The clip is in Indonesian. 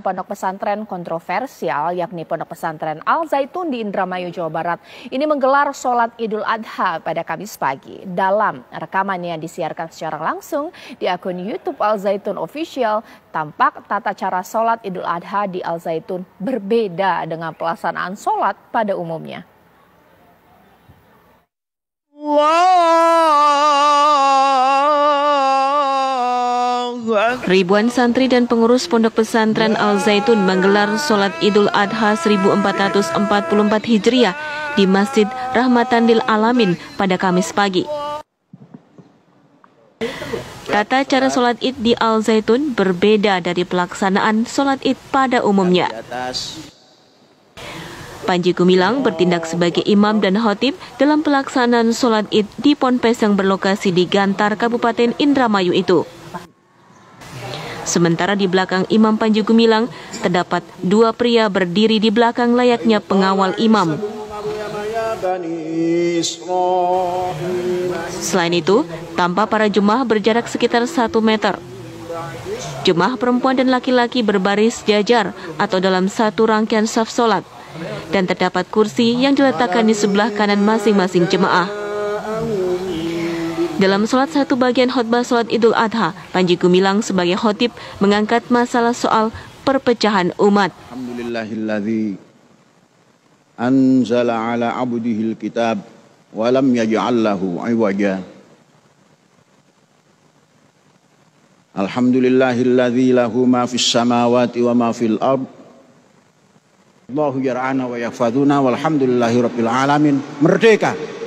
Pondok pesantren kontroversial yakni Pondok Pesantren Al Zaitun di Indramayu Jawa Barat ini menggelar sholat Idul Adha pada Kamis pagi. Dalam rekaman yang disiarkan secara langsung di akun YouTube Al Zaitun Official, tampak tata cara sholat Idul Adha di Al Zaitun berbeda dengan pelaksanaan sholat pada umumnya. Ribuan santri dan pengurus pondok pesantren Al Zaitun menggelar sholat Idul Adha 1444 Hijriah di Masjid Rahmatan Lil Alamin pada Kamis pagi. Tata cara sholat id di Al Zaitun berbeda dari pelaksanaan sholat id pada umumnya. Panji Gumilang bertindak sebagai imam dan khotib dalam pelaksanaan sholat id di ponpes yang berlokasi di Gantar, Kabupaten Indramayu itu. Sementara di belakang Imam Panji Gumilang terdapat dua pria berdiri di belakang layaknya pengawal imam. Selain itu, tanpa para jemaah berjarak sekitar 1 meter. Jemaah perempuan dan laki-laki berbaris jajar atau dalam satu rangkaian saf solat. Dan terdapat kursi yang diletakkan di sebelah kanan masing-masing jemaah. Dalam sholat satu bagian khutbah sholat Idul Adha, Panji Gumilang sebagai khotib mengangkat masalah soal perpecahan umat. Alhamdulillahilladzi anzala ala abdihi alkitab, wa lam yaj'al lahu iwaja. Alhamdulillahilladzi lahu ma fis samawati wa ma fil ard. Allahu yar'ana wa yafaduna walhamdulillahi rabbil alamin. Merdeka.